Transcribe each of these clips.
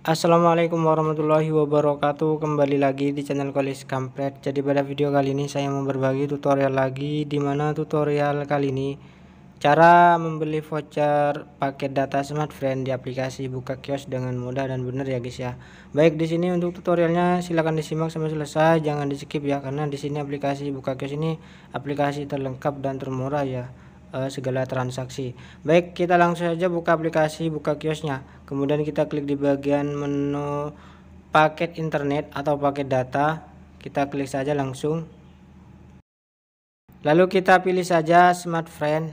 Assalamualaikum warahmatullahi wabarakatuh Kembali lagi di channel Kolis Kampret Jadi pada video kali ini saya mau berbagi tutorial lagi Dimana tutorial kali ini Cara membeli voucher paket data smartfriend di aplikasi buka kios dengan mudah dan benar ya guys ya Baik di sini untuk tutorialnya silahkan disimak sampai selesai Jangan di skip ya karena di sini aplikasi buka kios ini aplikasi terlengkap dan termurah ya uh, segala transaksi. Baik, kita langsung saja buka aplikasi, buka kiosnya. Kemudian kita klik di bagian menu paket internet atau paket data. Kita klik saja langsung. Lalu kita pilih saja Smart Friend.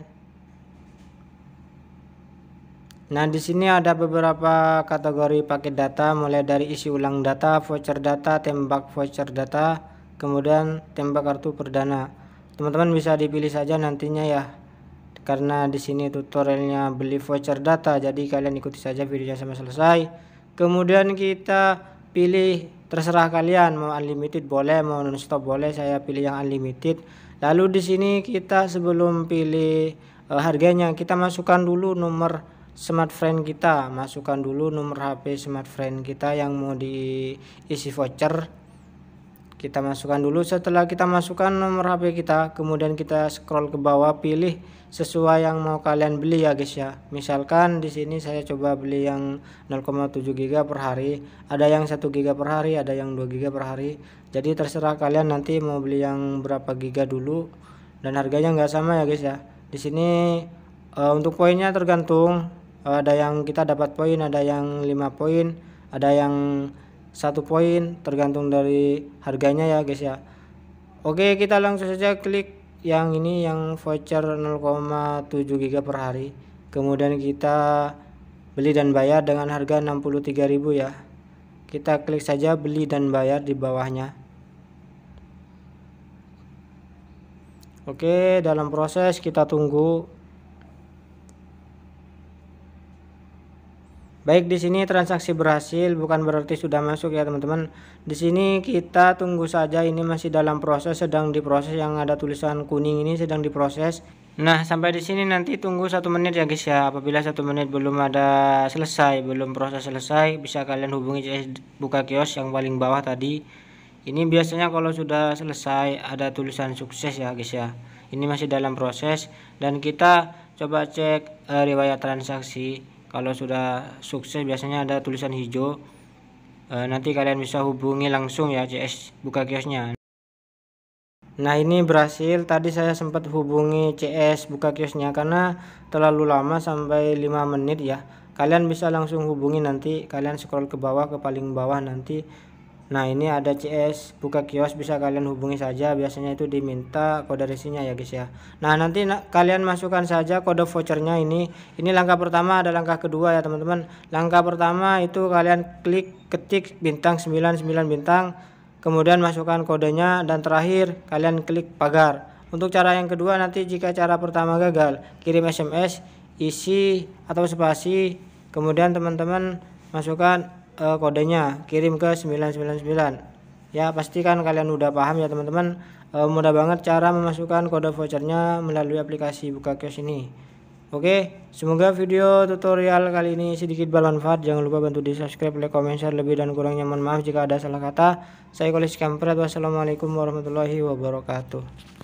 Nah, di sini ada beberapa kategori paket data mulai dari isi ulang data, voucher data, tembak voucher data, kemudian tembak kartu perdana. Teman-teman bisa dipilih saja nantinya ya karena di sini tutorialnya beli voucher data jadi kalian ikuti saja videonya sampai selesai kemudian kita pilih terserah kalian mau unlimited boleh mau non-stop boleh saya pilih yang unlimited lalu di sini kita sebelum pilih uh, harganya kita masukkan dulu nomor smartphone kita masukkan dulu nomor HP smartphone kita yang mau diisi voucher kita masukkan dulu setelah kita masukkan nomor HP kita kemudian kita scroll ke bawah pilih sesuai yang mau kalian beli ya guys ya misalkan di sini saya coba beli yang 0,7 giga per hari ada yang 1 giga per hari ada yang 2 giga per hari jadi terserah kalian nanti mau beli yang berapa giga dulu dan harganya nggak sama ya guys ya di sini uh, untuk poinnya tergantung uh, ada yang kita dapat poin ada yang 5 poin ada yang satu poin tergantung dari harganya ya guys ya oke kita langsung saja klik yang ini yang voucher 0,7 giga per hari kemudian kita beli dan bayar dengan harga 63.000 ya kita klik saja beli dan bayar di bawahnya oke dalam proses kita tunggu Baik, di sini transaksi berhasil bukan berarti sudah masuk ya, teman-teman. Di sini kita tunggu saja ini masih dalam proses, sedang diproses yang ada tulisan kuning ini sedang diproses. Nah, sampai di sini nanti tunggu satu menit ya guys ya. Apabila satu menit belum ada selesai, belum proses selesai, bisa kalian hubungi CS buka kios yang paling bawah tadi. Ini biasanya kalau sudah selesai ada tulisan sukses ya guys ya. Ini masih dalam proses dan kita coba cek uh, riwayat transaksi kalau sudah sukses biasanya ada tulisan hijau e, nanti kalian bisa hubungi langsung ya CS buka kiosnya nah ini berhasil tadi saya sempat hubungi CS buka kiosnya karena terlalu lama sampai 5 menit ya kalian bisa langsung hubungi nanti kalian scroll ke bawah ke paling bawah nanti Nah ini ada CS buka kios bisa kalian hubungi saja biasanya itu diminta kode resinya ya guys ya Nah nanti na kalian masukkan saja kode vouchernya ini ini langkah pertama ada langkah kedua ya teman-teman Langkah pertama itu kalian klik ketik bintang 99 bintang kemudian masukkan kodenya dan terakhir kalian klik pagar Untuk cara yang kedua nanti jika cara pertama gagal kirim SMS isi atau spasi kemudian teman-teman masukkan uh, kodenya kirim ke 999 ya pastikan kalian udah paham ya teman-teman uh, mudah banget cara memasukkan kode vouchernya melalui aplikasi buka kios ini Oke, semoga video tutorial kali ini sedikit bermanfaat. Jangan lupa bantu di subscribe, like, komen, share lebih dan kurangnya mohon maaf jika ada salah kata. Saya Kolis Kampret, wassalamualaikum warahmatullahi wabarakatuh.